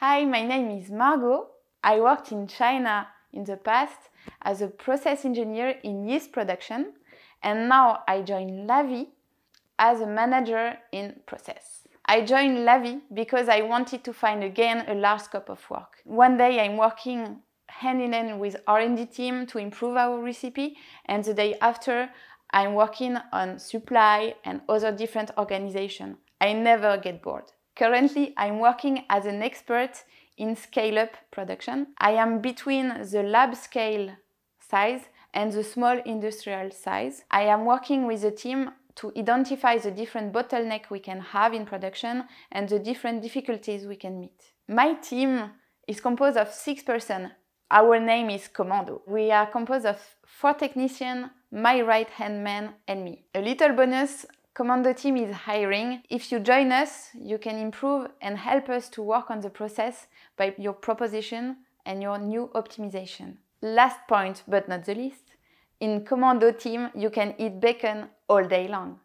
Hi, my name is Margot. I worked in China in the past as a process engineer in yeast production, and now I joined Lavi as a manager in process. I joined Lavi because I wanted to find again a large scope of work. One day I'm working hand in hand with R&D team to improve our recipe, and the day after I'm working on supply and other different organization. I never get bored. Currently, I'm working as an expert in scale up production. I am between the lab scale size and the small industrial size. I am working with a team to identify the different bottleneck we can have in production and the different difficulties we can meet. My team is composed of six persons. Our name is Commando. We are composed of four technicians, my right hand man, and me. A little bonus Commando team is hiring. If you join us, you can improve and help us to work on the process by your proposition and your new optimization. Last point, but not the least, in Commando team, you can eat bacon all day long.